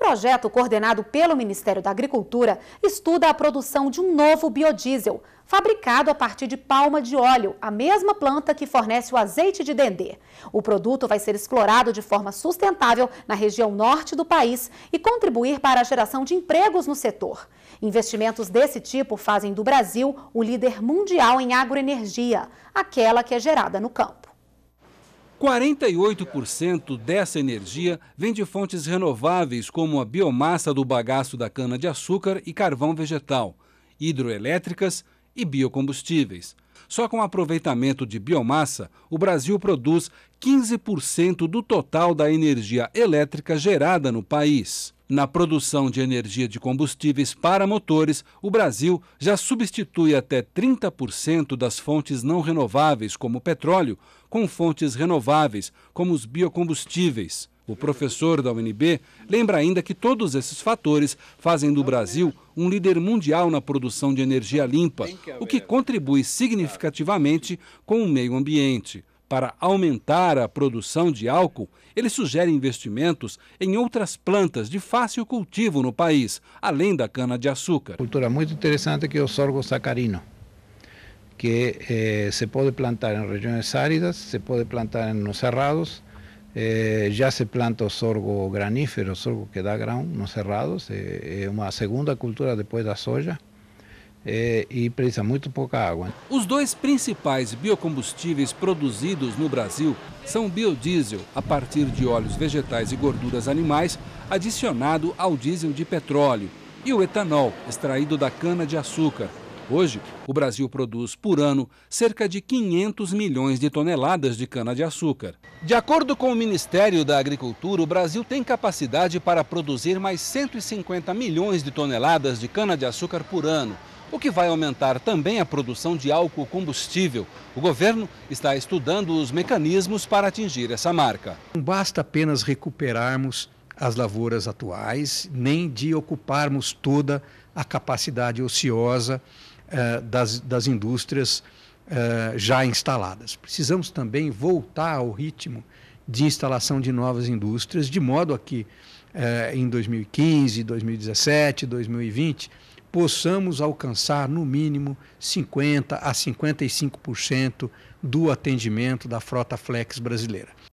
O projeto, coordenado pelo Ministério da Agricultura, estuda a produção de um novo biodiesel, fabricado a partir de palma de óleo, a mesma planta que fornece o azeite de dendê. O produto vai ser explorado de forma sustentável na região norte do país e contribuir para a geração de empregos no setor. Investimentos desse tipo fazem do Brasil o líder mundial em agroenergia, aquela que é gerada no campo. 48% dessa energia vem de fontes renováveis, como a biomassa do bagaço da cana-de-açúcar e carvão vegetal, hidroelétricas e biocombustíveis. Só com aproveitamento de biomassa, o Brasil produz 15% do total da energia elétrica gerada no país. Na produção de energia de combustíveis para motores, o Brasil já substitui até 30% das fontes não renováveis, como o petróleo, com fontes renováveis, como os biocombustíveis. O professor da UNB lembra ainda que todos esses fatores fazem do Brasil um líder mundial na produção de energia limpa, o que contribui significativamente com o meio ambiente. Para aumentar a produção de álcool, ele sugere investimentos em outras plantas de fácil cultivo no país, além da cana-de-açúcar. Cultura muito interessante que é o sorgo sacarino, que eh, se pode plantar em regiões áridas, se pode plantar nos cerrados, eh, já se planta o sorgo granífero, o sorgo que dá grão nos cerrados, eh, é eh, uma segunda cultura depois da soja é, e precisa muito pouca água. Né? Os dois principais biocombustíveis produzidos no Brasil são o biodiesel, a partir de óleos vegetais e gorduras animais, adicionado ao diesel de petróleo, e o etanol, extraído da cana-de-açúcar. Hoje, o Brasil produz por ano cerca de 500 milhões de toneladas de cana-de-açúcar. De acordo com o Ministério da Agricultura, o Brasil tem capacidade para produzir mais 150 milhões de toneladas de cana-de-açúcar por ano o que vai aumentar também a produção de álcool combustível. O governo está estudando os mecanismos para atingir essa marca. Não basta apenas recuperarmos as lavouras atuais, nem de ocuparmos toda a capacidade ociosa eh, das, das indústrias eh, já instaladas. Precisamos também voltar ao ritmo de instalação de novas indústrias, de modo a que eh, em 2015, 2017, 2020 possamos alcançar no mínimo 50 a 55% do atendimento da frota flex brasileira.